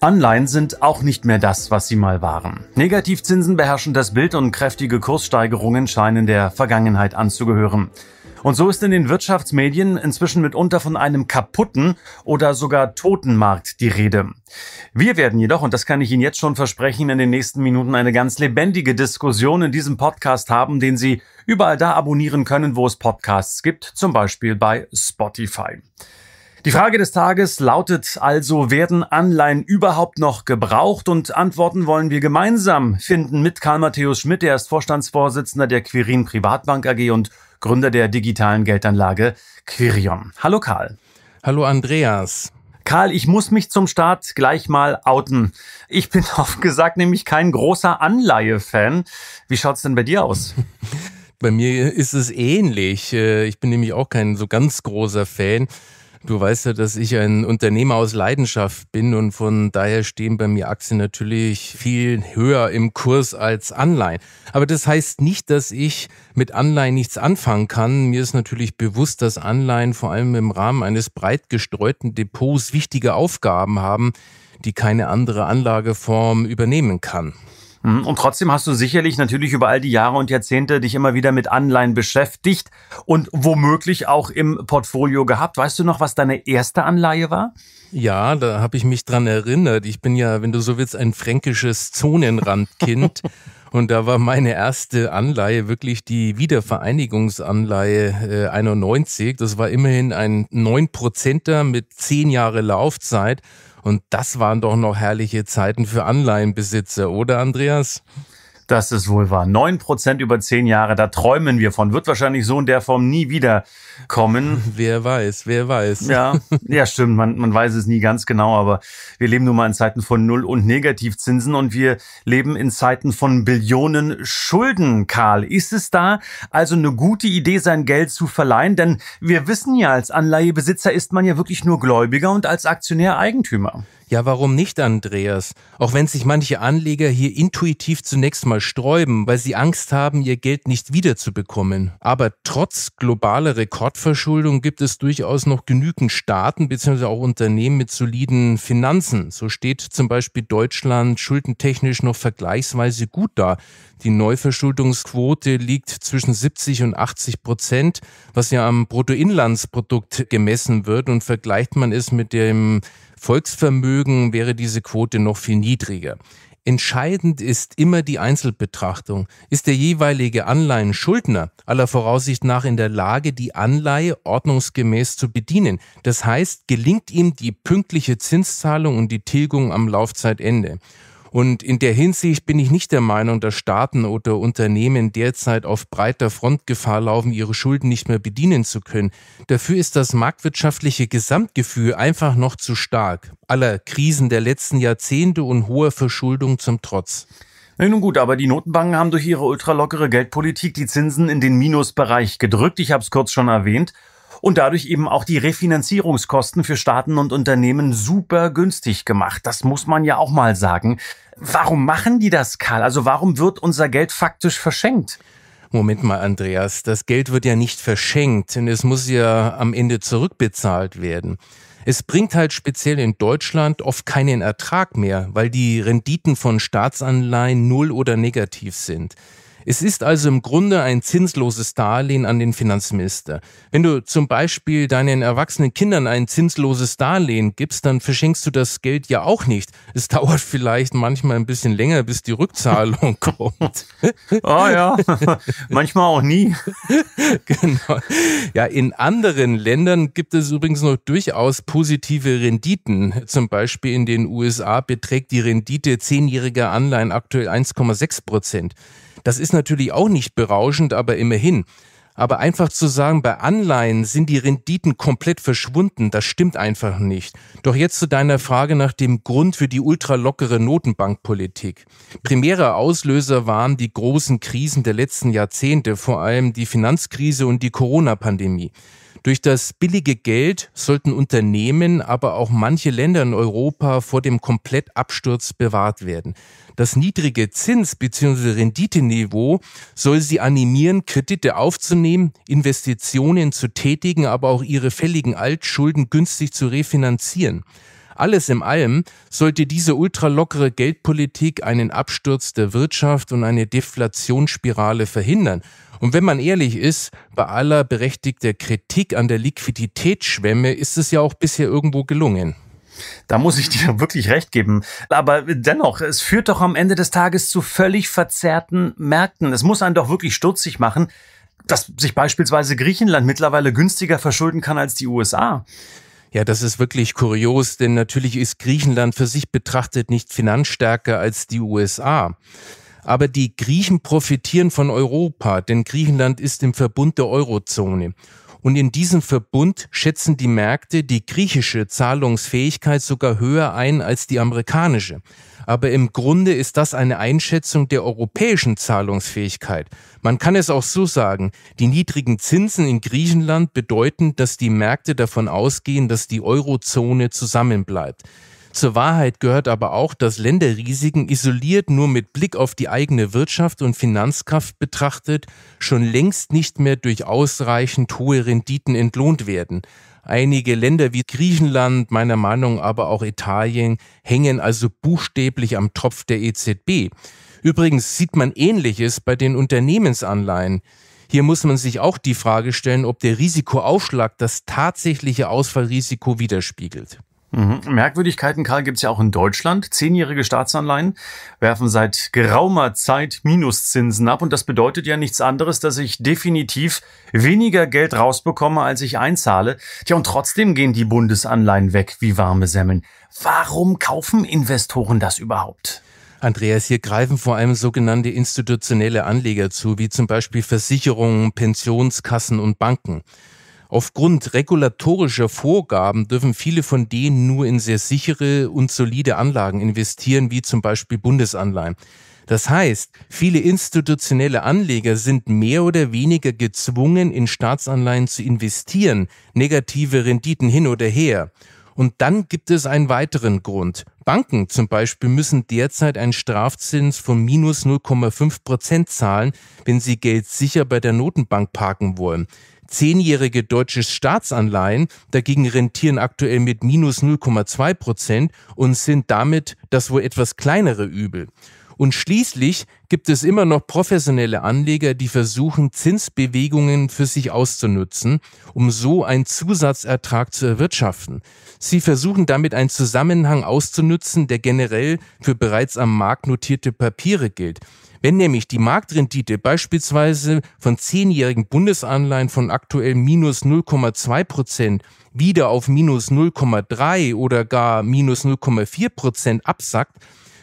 Anleihen sind auch nicht mehr das, was sie mal waren. Negativzinsen beherrschen das Bild und kräftige Kurssteigerungen scheinen der Vergangenheit anzugehören. Und so ist in den Wirtschaftsmedien inzwischen mitunter von einem kaputten oder sogar toten Markt die Rede. Wir werden jedoch, und das kann ich Ihnen jetzt schon versprechen, in den nächsten Minuten eine ganz lebendige Diskussion in diesem Podcast haben, den Sie überall da abonnieren können, wo es Podcasts gibt, zum Beispiel bei Spotify. Die Frage des Tages lautet also, werden Anleihen überhaupt noch gebraucht? Und Antworten wollen wir gemeinsam finden mit Karl Matthäus Schmidt. Er ist Vorstandsvorsitzender der Quirin Privatbank AG und Gründer der digitalen Geldanlage Quirion. Hallo Karl. Hallo Andreas. Karl, ich muss mich zum Start gleich mal outen. Ich bin oft gesagt nämlich kein großer Anleihe-Fan. Wie schaut es denn bei dir aus? Bei mir ist es ähnlich. Äh, ich bin nämlich auch kein so ganz großer Fan. Du weißt ja, dass ich ein Unternehmer aus Leidenschaft bin und von daher stehen bei mir Aktien natürlich viel höher im Kurs als Anleihen. Aber das heißt nicht, dass ich mit Anleihen nichts anfangen kann. Mir ist natürlich bewusst, dass Anleihen vor allem im Rahmen eines breit gestreuten Depots wichtige Aufgaben haben, die keine andere Anlageform übernehmen kann. Mhm, und trotzdem hast du sicherlich natürlich über all die Jahre und Jahrzehnte dich immer wieder mit Anleihen beschäftigt und womöglich auch im Portfolio gehabt. Weißt du noch, was deine erste Anleihe war? Ja, da habe ich mich dran erinnert. Ich bin ja, wenn du so willst, ein fränkisches Zonenrandkind. Und da war meine erste Anleihe wirklich die Wiedervereinigungsanleihe äh, 91. Das war immerhin ein 9%er mit 10 Jahre Laufzeit. Und das waren doch noch herrliche Zeiten für Anleihenbesitzer, oder Andreas? das ist wohl wahr. Neun Prozent über zehn Jahre, da träumen wir von. Wird wahrscheinlich so in der Form nie wieder kommen. Wer weiß, wer weiß. Ja, ja stimmt, man, man weiß es nie ganz genau, aber wir leben nun mal in Zeiten von Null- und Negativzinsen und wir leben in Zeiten von Billionen Schulden, Karl. Ist es da also eine gute Idee, sein Geld zu verleihen? Denn wir wissen ja, als Anleihebesitzer ist man ja wirklich nur Gläubiger und als Aktionär Eigentümer. Ja, warum nicht, Andreas? Auch wenn sich manche Anleger hier intuitiv zunächst mal sträuben, weil sie Angst haben, ihr Geld nicht wiederzubekommen. Aber trotz globaler Rekordverschuldung gibt es durchaus noch genügend Staaten bzw. auch Unternehmen mit soliden Finanzen. So steht zum Beispiel Deutschland schuldentechnisch noch vergleichsweise gut da. Die Neuverschuldungsquote liegt zwischen 70 und 80 Prozent, was ja am Bruttoinlandsprodukt gemessen wird. Und vergleicht man es mit dem Volksvermögen, wäre diese Quote noch viel niedriger. Entscheidend ist immer die Einzelbetrachtung. Ist der jeweilige Anleihenschuldner aller Voraussicht nach in der Lage, die Anleihe ordnungsgemäß zu bedienen? Das heißt, gelingt ihm die pünktliche Zinszahlung und die Tilgung am Laufzeitende? Und in der Hinsicht bin ich nicht der Meinung, dass Staaten oder Unternehmen derzeit auf breiter Front Gefahr laufen, ihre Schulden nicht mehr bedienen zu können. Dafür ist das marktwirtschaftliche Gesamtgefühl einfach noch zu stark, aller Krisen der letzten Jahrzehnte und hoher Verschuldung zum Trotz. Ja, nun gut, aber die Notenbanken haben durch ihre ultralockere Geldpolitik die Zinsen in den Minusbereich gedrückt. Ich habe es kurz schon erwähnt und dadurch eben auch die Refinanzierungskosten für Staaten und Unternehmen super günstig gemacht. Das muss man ja auch mal sagen. Warum machen die das, Karl? Also warum wird unser Geld faktisch verschenkt? Moment mal, Andreas, das Geld wird ja nicht verschenkt, denn es muss ja am Ende zurückbezahlt werden. Es bringt halt speziell in Deutschland oft keinen Ertrag mehr, weil die Renditen von Staatsanleihen null oder negativ sind. Es ist also im Grunde ein zinsloses Darlehen an den Finanzminister. Wenn du zum Beispiel deinen erwachsenen Kindern ein zinsloses Darlehen gibst, dann verschenkst du das Geld ja auch nicht. Es dauert vielleicht manchmal ein bisschen länger, bis die Rückzahlung kommt. Ah oh ja, manchmal auch nie. genau. Ja, in anderen Ländern gibt es übrigens noch durchaus positive Renditen. Zum Beispiel in den USA beträgt die Rendite zehnjähriger Anleihen aktuell 1,6 Prozent. Das ist natürlich auch nicht berauschend, aber immerhin. Aber einfach zu sagen, bei Anleihen sind die Renditen komplett verschwunden, das stimmt einfach nicht. Doch jetzt zu deiner Frage nach dem Grund für die ultralockere Notenbankpolitik. Primärer Auslöser waren die großen Krisen der letzten Jahrzehnte, vor allem die Finanzkrise und die Corona-Pandemie. Durch das billige Geld sollten Unternehmen, aber auch manche Länder in Europa vor dem Komplettabsturz bewahrt werden. Das niedrige Zins- bzw. Renditeniveau soll sie animieren, Kredite aufzunehmen, Investitionen zu tätigen, aber auch ihre fälligen Altschulden günstig zu refinanzieren. Alles in allem sollte diese ultralockere Geldpolitik einen Absturz der Wirtschaft und eine Deflationsspirale verhindern. Und wenn man ehrlich ist, bei aller berechtigter Kritik an der Liquiditätsschwemme ist es ja auch bisher irgendwo gelungen. Da muss ich dir wirklich recht geben. Aber dennoch, es führt doch am Ende des Tages zu völlig verzerrten Märkten. Es muss einen doch wirklich stutzig machen, dass sich beispielsweise Griechenland mittlerweile günstiger verschulden kann als die USA. Ja, das ist wirklich kurios, denn natürlich ist Griechenland für sich betrachtet nicht finanzstärker als die USA. Aber die Griechen profitieren von Europa, denn Griechenland ist im Verbund der Eurozone. Und in diesem Verbund schätzen die Märkte die griechische Zahlungsfähigkeit sogar höher ein als die amerikanische. Aber im Grunde ist das eine Einschätzung der europäischen Zahlungsfähigkeit. Man kann es auch so sagen, die niedrigen Zinsen in Griechenland bedeuten, dass die Märkte davon ausgehen, dass die Eurozone zusammenbleibt. Zur Wahrheit gehört aber auch, dass Länderrisiken isoliert nur mit Blick auf die eigene Wirtschaft und Finanzkraft betrachtet schon längst nicht mehr durch ausreichend hohe Renditen entlohnt werden. Einige Länder wie Griechenland, meiner Meinung nach aber auch Italien, hängen also buchstäblich am Tropf der EZB. Übrigens sieht man Ähnliches bei den Unternehmensanleihen. Hier muss man sich auch die Frage stellen, ob der Risikoaufschlag das tatsächliche Ausfallrisiko widerspiegelt. Mhm. Merkwürdigkeiten, Karl, gibt es ja auch in Deutschland. Zehnjährige Staatsanleihen werfen seit geraumer Zeit Minuszinsen ab und das bedeutet ja nichts anderes, dass ich definitiv weniger Geld rausbekomme, als ich einzahle. Tja, und trotzdem gehen die Bundesanleihen weg wie warme Semmeln. Warum kaufen Investoren das überhaupt? Andreas, hier greifen vor allem sogenannte institutionelle Anleger zu, wie zum Beispiel Versicherungen, Pensionskassen und Banken. Aufgrund regulatorischer Vorgaben dürfen viele von denen nur in sehr sichere und solide Anlagen investieren, wie zum Beispiel Bundesanleihen. Das heißt, viele institutionelle Anleger sind mehr oder weniger gezwungen, in Staatsanleihen zu investieren, negative Renditen hin oder her. Und dann gibt es einen weiteren Grund. Banken zum Beispiel müssen derzeit einen Strafzins von minus 0,5 Prozent zahlen, wenn sie Geld sicher bei der Notenbank parken wollen. Zehnjährige deutsche Staatsanleihen dagegen rentieren aktuell mit minus 0,2 Prozent und sind damit das wohl etwas kleinere Übel. Und schließlich gibt es immer noch professionelle Anleger, die versuchen, Zinsbewegungen für sich auszunutzen, um so einen Zusatzertrag zu erwirtschaften. Sie versuchen damit einen Zusammenhang auszunutzen, der generell für bereits am Markt notierte Papiere gilt. Wenn nämlich die Marktrendite beispielsweise von zehnjährigen Bundesanleihen von aktuell minus 0,2 Prozent wieder auf minus 0,3 oder gar minus 0,4 Prozent absackt,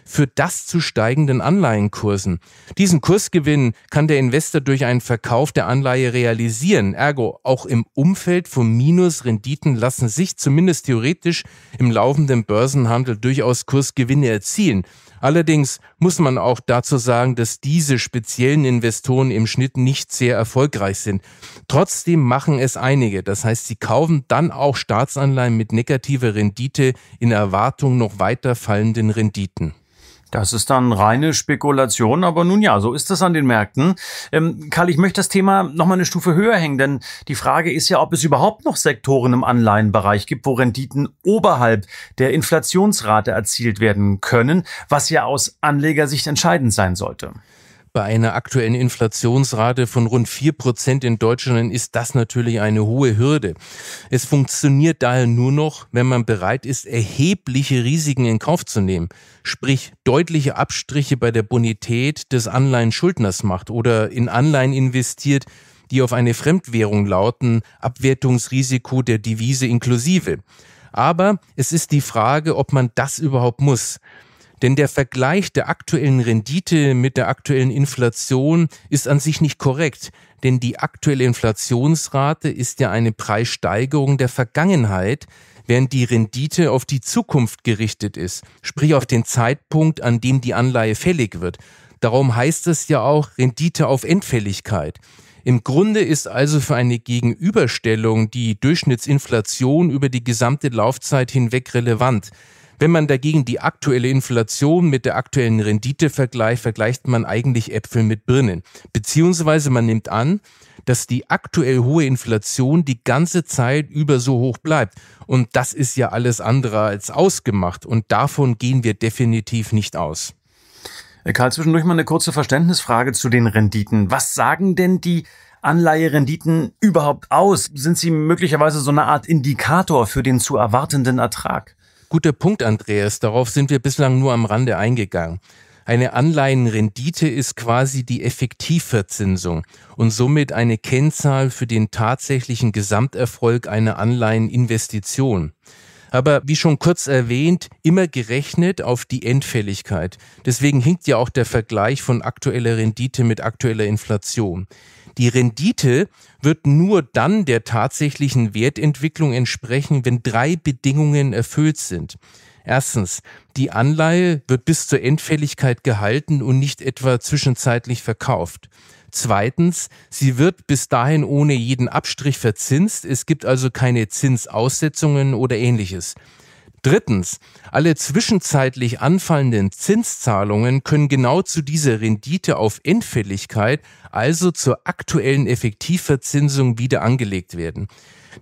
für das zu steigenden Anleihenkursen. Diesen Kursgewinn kann der Investor durch einen Verkauf der Anleihe realisieren. Ergo, auch im Umfeld von Minusrenditen lassen sich zumindest theoretisch im laufenden Börsenhandel durchaus Kursgewinne erzielen. Allerdings muss man auch dazu sagen, dass diese speziellen Investoren im Schnitt nicht sehr erfolgreich sind. Trotzdem machen es einige. Das heißt, sie kaufen dann auch Staatsanleihen mit negativer Rendite in Erwartung noch weiter fallenden Renditen. Das ist dann reine Spekulation, aber nun ja, so ist es an den Märkten. Ähm, Karl, ich möchte das Thema nochmal eine Stufe höher hängen, denn die Frage ist ja, ob es überhaupt noch Sektoren im Anleihenbereich gibt, wo Renditen oberhalb der Inflationsrate erzielt werden können, was ja aus Anlegersicht entscheidend sein sollte. Bei einer aktuellen Inflationsrate von rund vier Prozent in Deutschland ist das natürlich eine hohe Hürde. Es funktioniert daher nur noch, wenn man bereit ist, erhebliche Risiken in Kauf zu nehmen, sprich deutliche Abstriche bei der Bonität des Anleihenschuldners macht oder in Anleihen investiert, die auf eine Fremdwährung lauten, Abwertungsrisiko der Devise inklusive. Aber es ist die Frage, ob man das überhaupt muss. Denn der Vergleich der aktuellen Rendite mit der aktuellen Inflation ist an sich nicht korrekt, denn die aktuelle Inflationsrate ist ja eine Preissteigerung der Vergangenheit, während die Rendite auf die Zukunft gerichtet ist, sprich auf den Zeitpunkt, an dem die Anleihe fällig wird. Darum heißt es ja auch Rendite auf Endfälligkeit. Im Grunde ist also für eine Gegenüberstellung die Durchschnittsinflation über die gesamte Laufzeit hinweg relevant. Wenn man dagegen die aktuelle Inflation mit der aktuellen Rendite vergleicht, vergleicht man eigentlich Äpfel mit Birnen. Beziehungsweise man nimmt an, dass die aktuell hohe Inflation die ganze Zeit über so hoch bleibt. Und das ist ja alles andere als ausgemacht. Und davon gehen wir definitiv nicht aus. Äh, Karl, zwischendurch mal eine kurze Verständnisfrage zu den Renditen. Was sagen denn die Anleiherenditen überhaupt aus? Sind sie möglicherweise so eine Art Indikator für den zu erwartenden Ertrag? Guter Punkt, Andreas. Darauf sind wir bislang nur am Rande eingegangen. Eine Anleihenrendite ist quasi die Effektivverzinsung und somit eine Kennzahl für den tatsächlichen Gesamterfolg einer Anleiheninvestition aber wie schon kurz erwähnt, immer gerechnet auf die Endfälligkeit. Deswegen hinkt ja auch der Vergleich von aktueller Rendite mit aktueller Inflation. Die Rendite wird nur dann der tatsächlichen Wertentwicklung entsprechen, wenn drei Bedingungen erfüllt sind. Erstens, die Anleihe wird bis zur Endfälligkeit gehalten und nicht etwa zwischenzeitlich verkauft. Zweitens, sie wird bis dahin ohne jeden Abstrich verzinst. Es gibt also keine Zinsaussetzungen oder ähnliches. Drittens, alle zwischenzeitlich anfallenden Zinszahlungen können genau zu dieser Rendite auf Endfälligkeit, also zur aktuellen Effektivverzinsung, wieder angelegt werden.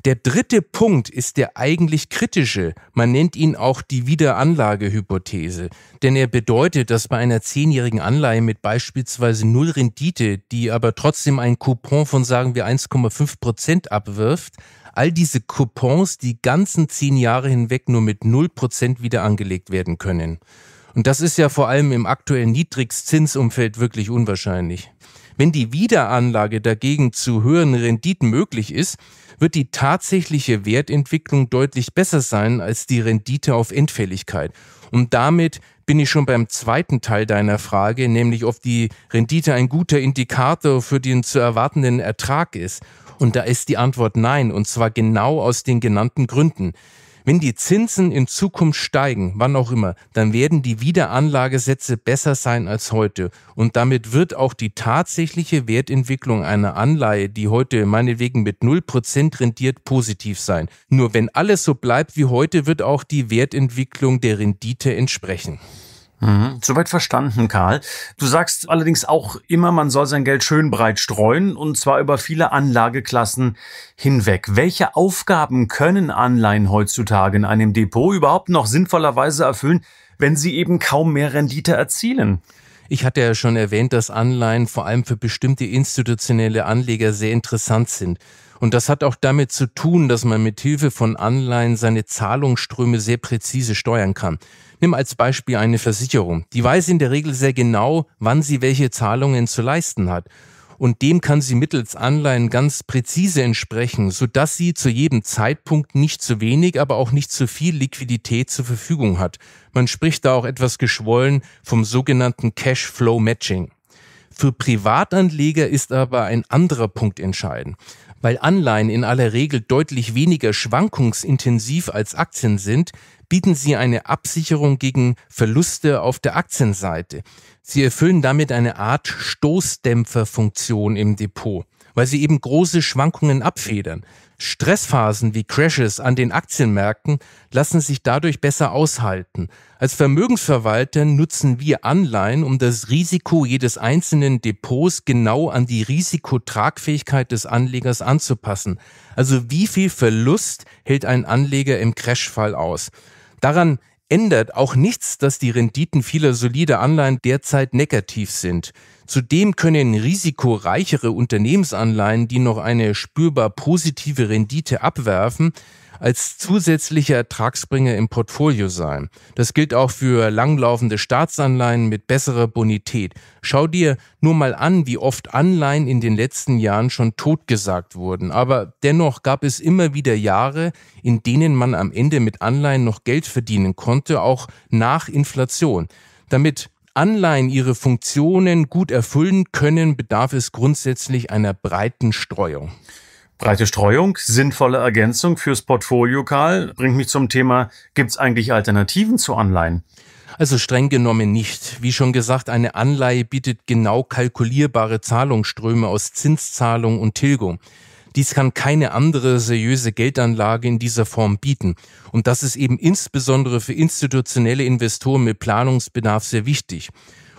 Der dritte Punkt ist der eigentlich kritische. Man nennt ihn auch die Wiederanlagehypothese, denn er bedeutet, dass bei einer zehnjährigen Anleihe mit beispielsweise null Rendite, die aber trotzdem einen Coupon von sagen wir 1,5 Prozent abwirft, all diese Coupons die ganzen zehn Jahre hinweg nur mit null Prozent wieder angelegt werden können. Und das ist ja vor allem im aktuellen Niedrigzinsumfeld wirklich unwahrscheinlich. Wenn die Wiederanlage dagegen zu höheren Renditen möglich ist, wird die tatsächliche Wertentwicklung deutlich besser sein als die Rendite auf Endfälligkeit. Und damit bin ich schon beim zweiten Teil deiner Frage, nämlich ob die Rendite ein guter Indikator für den zu erwartenden Ertrag ist. Und da ist die Antwort nein, und zwar genau aus den genannten Gründen. Wenn die Zinsen in Zukunft steigen, wann auch immer, dann werden die Wiederanlagesätze besser sein als heute. Und damit wird auch die tatsächliche Wertentwicklung einer Anleihe, die heute meinetwegen mit 0% rendiert, positiv sein. Nur wenn alles so bleibt wie heute, wird auch die Wertentwicklung der Rendite entsprechen. Mhm. Soweit verstanden, Karl. Du sagst allerdings auch immer, man soll sein Geld schön breit streuen und zwar über viele Anlageklassen hinweg. Welche Aufgaben können Anleihen heutzutage in einem Depot überhaupt noch sinnvollerweise erfüllen, wenn sie eben kaum mehr Rendite erzielen? Ich hatte ja schon erwähnt, dass Anleihen vor allem für bestimmte institutionelle Anleger sehr interessant sind. Und das hat auch damit zu tun, dass man mit Hilfe von Anleihen seine Zahlungsströme sehr präzise steuern kann. Nimm als Beispiel eine Versicherung. Die weiß in der Regel sehr genau, wann sie welche Zahlungen zu leisten hat und dem kann sie mittels Anleihen ganz präzise entsprechen, sodass sie zu jedem Zeitpunkt nicht zu wenig, aber auch nicht zu viel Liquidität zur Verfügung hat. Man spricht da auch etwas geschwollen vom sogenannten Cashflow Matching. Für Privatanleger ist aber ein anderer Punkt entscheidend. Weil Anleihen in aller Regel deutlich weniger schwankungsintensiv als Aktien sind, bieten sie eine Absicherung gegen Verluste auf der Aktienseite. Sie erfüllen damit eine Art Stoßdämpferfunktion im Depot, weil sie eben große Schwankungen abfedern. Stressphasen wie Crashes an den Aktienmärkten lassen sich dadurch besser aushalten. Als Vermögensverwalter nutzen wir Anleihen, um das Risiko jedes einzelnen Depots genau an die Risikotragfähigkeit des Anlegers anzupassen. Also wie viel Verlust hält ein Anleger im Crashfall aus? Daran ändert auch nichts, dass die Renditen vieler solider Anleihen derzeit negativ sind. Zudem können risikoreichere Unternehmensanleihen, die noch eine spürbar positive Rendite abwerfen, als zusätzlicher Ertragsbringer im Portfolio sein. Das gilt auch für langlaufende Staatsanleihen mit besserer Bonität. Schau dir nur mal an, wie oft Anleihen in den letzten Jahren schon totgesagt wurden. Aber dennoch gab es immer wieder Jahre, in denen man am Ende mit Anleihen noch Geld verdienen konnte, auch nach Inflation. Damit Anleihen ihre Funktionen gut erfüllen können, bedarf es grundsätzlich einer breiten Streuung. Breite Streuung, sinnvolle Ergänzung fürs Portfolio, Karl, bringt mich zum Thema, gibt es eigentlich Alternativen zu Anleihen? Also streng genommen nicht. Wie schon gesagt, eine Anleihe bietet genau kalkulierbare Zahlungsströme aus Zinszahlung und Tilgung. Dies kann keine andere seriöse Geldanlage in dieser Form bieten. Und das ist eben insbesondere für institutionelle Investoren mit Planungsbedarf sehr wichtig.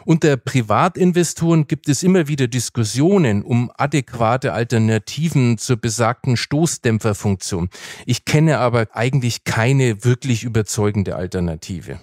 Unter Privatinvestoren gibt es immer wieder Diskussionen um adäquate Alternativen zur besagten Stoßdämpferfunktion. Ich kenne aber eigentlich keine wirklich überzeugende Alternative.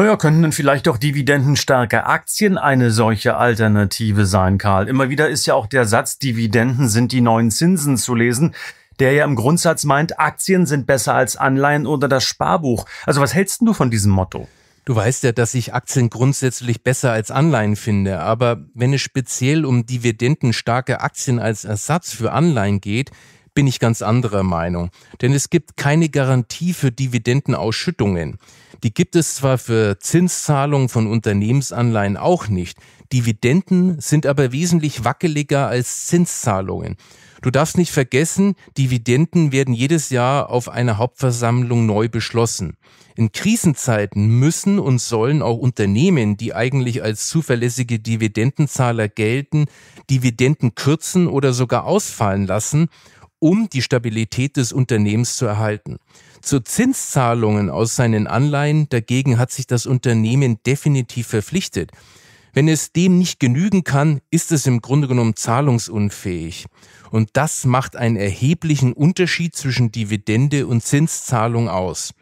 Naja, könnten denn vielleicht auch dividendenstarke Aktien eine solche Alternative sein, Karl? Immer wieder ist ja auch der Satz, Dividenden sind die neuen Zinsen zu lesen, der ja im Grundsatz meint, Aktien sind besser als Anleihen oder das Sparbuch. Also was hältst du von diesem Motto? Du weißt ja, dass ich Aktien grundsätzlich besser als Anleihen finde, aber wenn es speziell um dividendenstarke Aktien als Ersatz für Anleihen geht, bin ich ganz anderer Meinung. Denn es gibt keine Garantie für Dividendenausschüttungen. Die gibt es zwar für Zinszahlungen von Unternehmensanleihen auch nicht. Dividenden sind aber wesentlich wackeliger als Zinszahlungen. Du darfst nicht vergessen, Dividenden werden jedes Jahr auf einer Hauptversammlung neu beschlossen. In Krisenzeiten müssen und sollen auch Unternehmen, die eigentlich als zuverlässige Dividendenzahler gelten, Dividenden kürzen oder sogar ausfallen lassen, um die Stabilität des Unternehmens zu erhalten. Zu Zinszahlungen aus seinen Anleihen dagegen hat sich das Unternehmen definitiv verpflichtet. Wenn es dem nicht genügen kann, ist es im Grunde genommen zahlungsunfähig. Und das macht einen erheblichen Unterschied zwischen Dividende und Zinszahlung aus.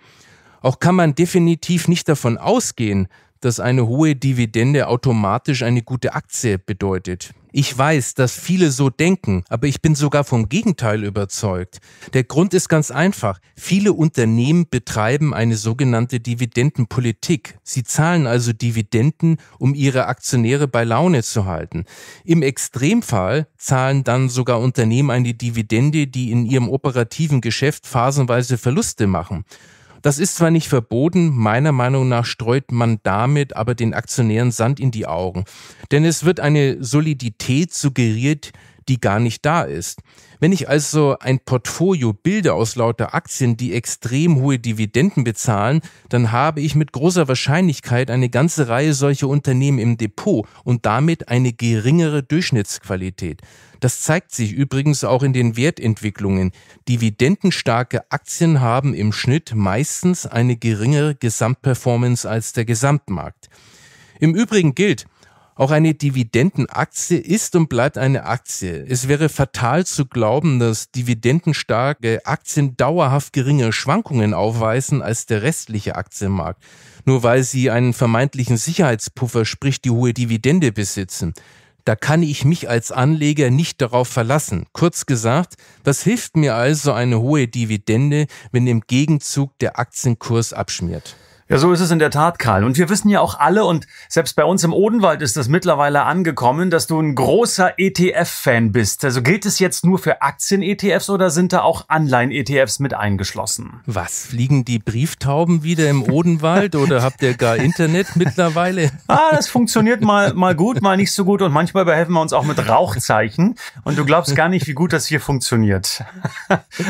Auch kann man definitiv nicht davon ausgehen, dass eine hohe Dividende automatisch eine gute Aktie bedeutet. Ich weiß, dass viele so denken, aber ich bin sogar vom Gegenteil überzeugt. Der Grund ist ganz einfach. Viele Unternehmen betreiben eine sogenannte Dividendenpolitik. Sie zahlen also Dividenden, um ihre Aktionäre bei Laune zu halten. Im Extremfall zahlen dann sogar Unternehmen eine Dividende, die in ihrem operativen Geschäft phasenweise Verluste machen. Das ist zwar nicht verboten, meiner Meinung nach streut man damit aber den Aktionären Sand in die Augen. Denn es wird eine Solidität suggeriert, die gar nicht da ist. Wenn ich also ein Portfolio bilde aus lauter Aktien, die extrem hohe Dividenden bezahlen, dann habe ich mit großer Wahrscheinlichkeit eine ganze Reihe solcher Unternehmen im Depot und damit eine geringere Durchschnittsqualität. Das zeigt sich übrigens auch in den Wertentwicklungen. Dividendenstarke Aktien haben im Schnitt meistens eine geringere Gesamtperformance als der Gesamtmarkt. Im Übrigen gilt, auch eine Dividendenaktie ist und bleibt eine Aktie. Es wäre fatal zu glauben, dass dividendenstarke Aktien dauerhaft geringe Schwankungen aufweisen als der restliche Aktienmarkt, nur weil sie einen vermeintlichen Sicherheitspuffer, sprich die hohe Dividende besitzen. Da kann ich mich als Anleger nicht darauf verlassen. Kurz gesagt, was hilft mir also eine hohe Dividende, wenn im Gegenzug der Aktienkurs abschmiert? Ja, so ist es in der Tat, Karl. Und wir wissen ja auch alle, und selbst bei uns im Odenwald ist das mittlerweile angekommen, dass du ein großer ETF-Fan bist. Also gilt es jetzt nur für Aktien-ETFs oder sind da auch Anleihen-ETFs mit eingeschlossen? Was? Fliegen die Brieftauben wieder im Odenwald oder habt ihr gar Internet mittlerweile? Ah, das funktioniert mal, mal gut, mal nicht so gut und manchmal behelfen wir uns auch mit Rauchzeichen. Und du glaubst gar nicht, wie gut das hier funktioniert.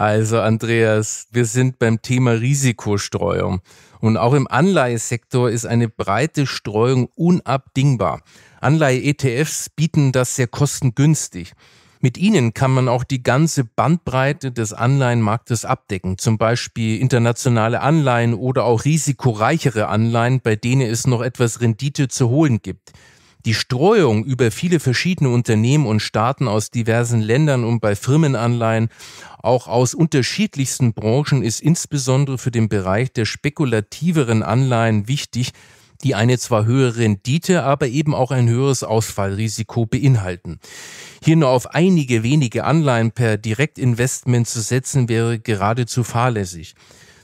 Also Andreas, wir sind beim Thema Risikostreuung. Und auch im Anleihesektor ist eine breite Streuung unabdingbar. Anleihe-ETFs bieten das sehr kostengünstig. Mit ihnen kann man auch die ganze Bandbreite des Anleihenmarktes abdecken, zum Beispiel internationale Anleihen oder auch risikoreichere Anleihen, bei denen es noch etwas Rendite zu holen gibt. Die Streuung über viele verschiedene Unternehmen und Staaten aus diversen Ländern und bei Firmenanleihen, auch aus unterschiedlichsten Branchen, ist insbesondere für den Bereich der spekulativeren Anleihen wichtig, die eine zwar höhere Rendite, aber eben auch ein höheres Ausfallrisiko beinhalten. Hier nur auf einige wenige Anleihen per Direktinvestment zu setzen, wäre geradezu fahrlässig.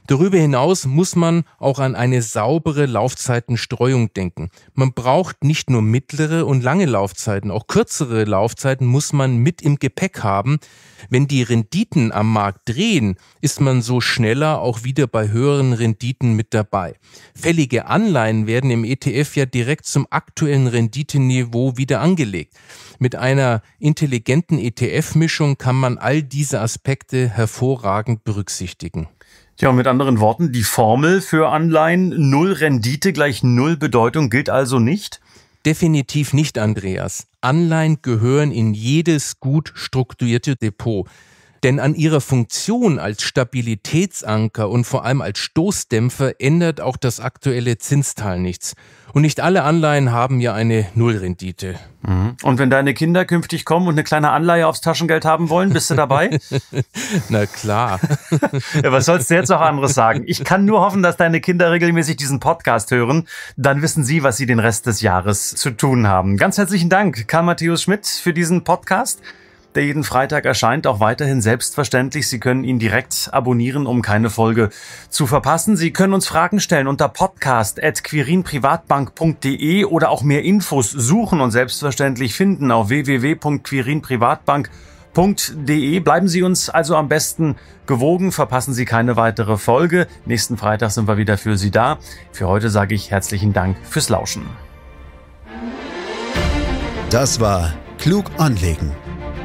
Darüber hinaus muss man auch an eine saubere Laufzeitenstreuung denken. Man braucht nicht nur mittlere und lange Laufzeiten, auch kürzere Laufzeiten muss man mit im Gepäck haben. Wenn die Renditen am Markt drehen, ist man so schneller auch wieder bei höheren Renditen mit dabei. Fällige Anleihen werden im ETF ja direkt zum aktuellen Renditeniveau wieder angelegt. Mit einer intelligenten ETF-Mischung kann man all diese Aspekte hervorragend berücksichtigen. Tja, mit anderen Worten, die Formel für Anleihen null Rendite gleich null Bedeutung gilt also nicht? Definitiv nicht, Andreas. Anleihen gehören in jedes gut strukturierte Depot. Denn an ihrer Funktion als Stabilitätsanker und vor allem als Stoßdämpfer ändert auch das aktuelle Zinsteil nichts. Und nicht alle Anleihen haben ja eine Nullrendite. Mhm. Und wenn deine Kinder künftig kommen und eine kleine Anleihe aufs Taschengeld haben wollen, bist du dabei? Na klar. ja, was sollst du jetzt noch anderes sagen? Ich kann nur hoffen, dass deine Kinder regelmäßig diesen Podcast hören. Dann wissen sie, was sie den Rest des Jahres zu tun haben. Ganz herzlichen Dank, Karl Matthäus Schmidt, für diesen Podcast der jeden Freitag erscheint, auch weiterhin selbstverständlich. Sie können ihn direkt abonnieren, um keine Folge zu verpassen. Sie können uns Fragen stellen unter podcast.quirinprivatbank.de oder auch mehr Infos suchen und selbstverständlich finden auf www.quirinprivatbank.de. De. Bleiben Sie uns also am besten gewogen, verpassen Sie keine weitere Folge. Nächsten Freitag sind wir wieder für Sie da. Für heute sage ich herzlichen Dank fürs Lauschen. Das war Klug anlegen